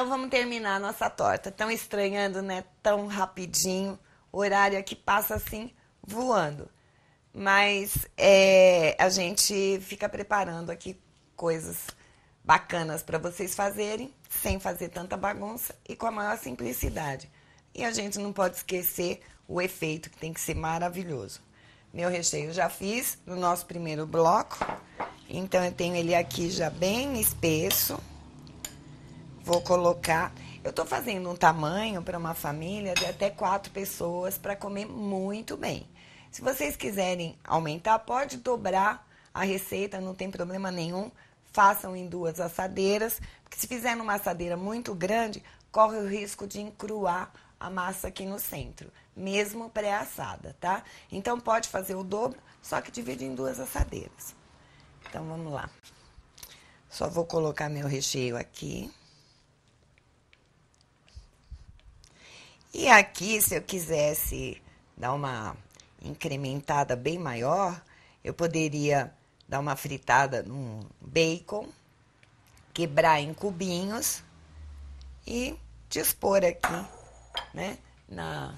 Então vamos terminar a nossa torta. Tão estranhando, né? Tão rapidinho. o Horário aqui passa assim, voando. Mas é, a gente fica preparando aqui coisas bacanas para vocês fazerem, sem fazer tanta bagunça e com a maior simplicidade. E a gente não pode esquecer o efeito, que tem que ser maravilhoso. Meu recheio já fiz no nosso primeiro bloco, então eu tenho ele aqui já bem espesso. Vou colocar. Eu estou fazendo um tamanho para uma família de até quatro pessoas para comer muito bem. Se vocês quiserem aumentar, pode dobrar a receita, não tem problema nenhum. Façam em duas assadeiras, porque se fizer numa assadeira muito grande, corre o risco de encruar a massa aqui no centro, mesmo pré-assada, tá? Então pode fazer o dobro, só que divide em duas assadeiras. Então vamos lá. Só vou colocar meu recheio aqui. E aqui, se eu quisesse dar uma incrementada bem maior, eu poderia dar uma fritada num bacon, quebrar em cubinhos e dispor aqui, né, na,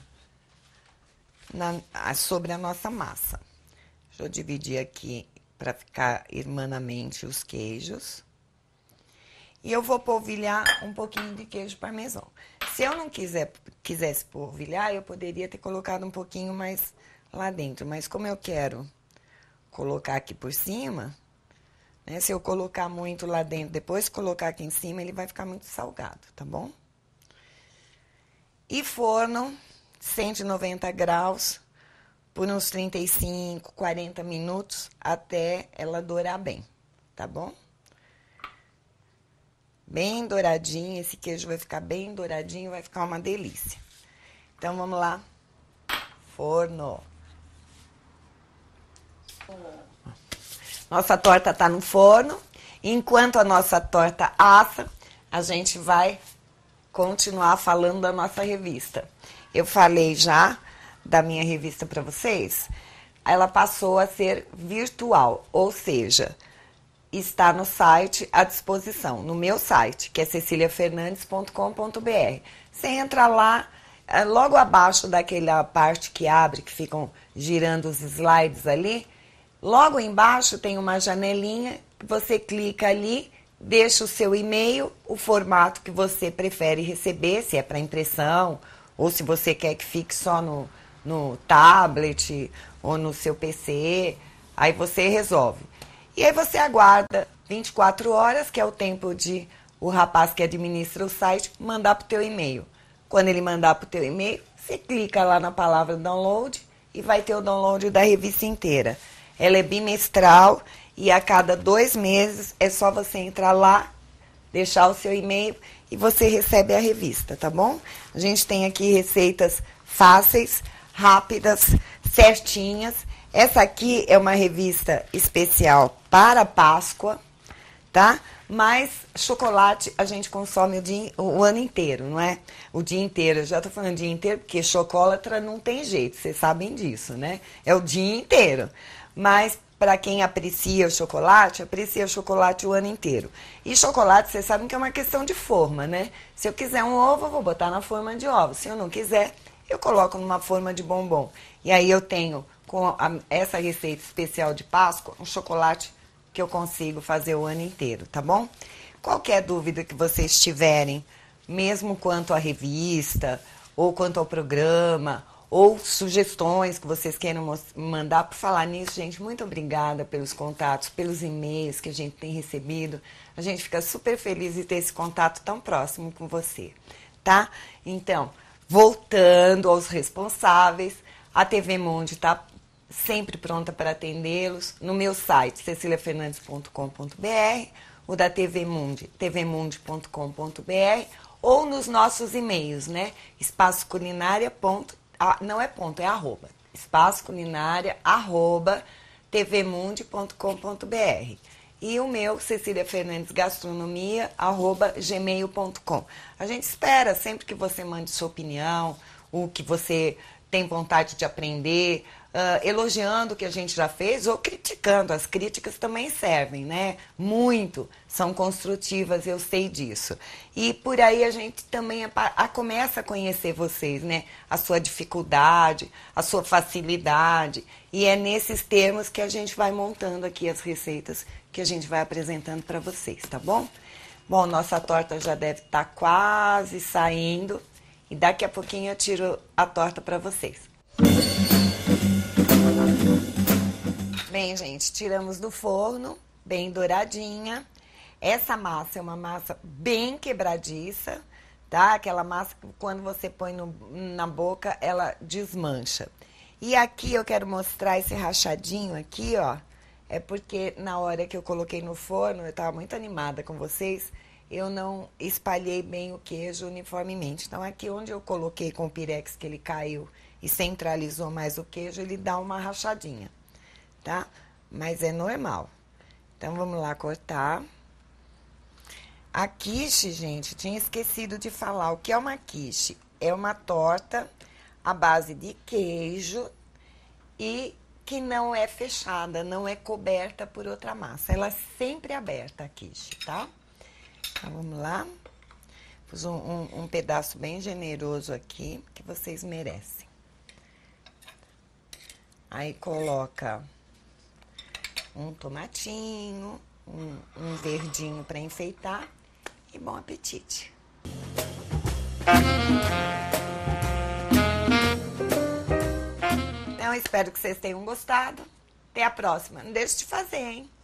na sobre a nossa massa. Deixa eu dividir aqui para ficar irmanamente os queijos. E eu vou polvilhar um pouquinho de queijo parmesão. Se eu não quiser, quisesse polvilhar, eu poderia ter colocado um pouquinho mais lá dentro. Mas como eu quero colocar aqui por cima, né, se eu colocar muito lá dentro, depois colocar aqui em cima, ele vai ficar muito salgado, tá bom? E forno 190 graus por uns 35, 40 minutos até ela dourar bem, tá bom? bem douradinho. Esse queijo vai ficar bem douradinho, vai ficar uma delícia. Então vamos lá. Forno. Nossa torta tá no forno. Enquanto a nossa torta assa, a gente vai continuar falando da nossa revista. Eu falei já da minha revista para vocês. Ela passou a ser virtual, ou seja, está no site à disposição, no meu site, que é ceciliafernandes.com.br. Você entra lá, é, logo abaixo daquela parte que abre, que ficam girando os slides ali, logo embaixo tem uma janelinha, você clica ali, deixa o seu e-mail, o formato que você prefere receber, se é para impressão ou se você quer que fique só no, no tablet ou no seu PC, aí você resolve. E aí você aguarda 24 horas, que é o tempo de o rapaz que administra o site mandar para o teu e-mail. Quando ele mandar para o teu e-mail, você clica lá na palavra download e vai ter o download da revista inteira. Ela é bimestral e a cada dois meses é só você entrar lá, deixar o seu e-mail e você recebe a revista, tá bom? A gente tem aqui receitas fáceis, rápidas, certinhas essa aqui é uma revista especial para Páscoa, tá? Mas chocolate a gente consome o, dia, o ano inteiro, não é? O dia inteiro. Eu já tô falando dia inteiro porque chocolatra não tem jeito, vocês sabem disso, né? É o dia inteiro. Mas para quem aprecia o chocolate, aprecia o chocolate o ano inteiro. E chocolate, vocês sabem que é uma questão de forma, né? Se eu quiser um ovo, eu vou botar na forma de ovo. Se eu não quiser, eu coloco numa forma de bombom. E aí eu tenho com a, essa receita especial de Páscoa um chocolate que eu consigo fazer o ano inteiro, tá bom? Qualquer dúvida que vocês tiverem, mesmo quanto à revista, ou quanto ao programa, ou sugestões que vocês queiram mandar, por falar nisso, gente, muito obrigada pelos contatos, pelos e-mails que a gente tem recebido. A gente fica super feliz de ter esse contato tão próximo com você, tá? Então, voltando aos responsáveis. A TV Monde está sempre pronta para atendê-los. No meu site, ceciliafernandes.com.br, o da TV Mundi, tvmundi.com.br, ou nos nossos e-mails, né? Espaçoculinária. não é ponto, é arroba. Espaçoculinária, arroba, e o meu, Cecília Fernandes Gastronomia, arroba gmail.com. A gente espera sempre que você mande sua opinião, o que você tem vontade de aprender, uh, elogiando o que a gente já fez ou criticando. As críticas também servem, né? Muito. São construtivas, eu sei disso. E por aí a gente também é a, a começa a conhecer vocês, né? A sua dificuldade, a sua facilidade. E é nesses termos que a gente vai montando aqui as receitas que a gente vai apresentando para vocês, tá bom? Bom, nossa torta já deve estar tá quase saindo. E daqui a pouquinho eu tiro a torta para vocês. Bem, gente, tiramos do forno, bem douradinha. Essa massa é uma massa bem quebradiça, tá? Aquela massa que quando você põe no, na boca, ela desmancha. E aqui eu quero mostrar esse rachadinho aqui, ó. É porque na hora que eu coloquei no forno, eu tava muito animada com vocês eu não espalhei bem o queijo uniformemente. Então, aqui onde eu coloquei com o pirex que ele caiu e centralizou mais o queijo, ele dá uma rachadinha, tá? Mas é normal. Então, vamos lá cortar. A quiche, gente, tinha esquecido de falar. O que é uma quiche? É uma torta à base de queijo e que não é fechada, não é coberta por outra massa. Ela é sempre aberta a quiche, tá? Então, vamos lá. Fiz um, um, um pedaço bem generoso aqui, que vocês merecem. Aí coloca um tomatinho, um, um verdinho para enfeitar e bom apetite. Então, espero que vocês tenham gostado. Até a próxima. Não deixe de fazer, hein?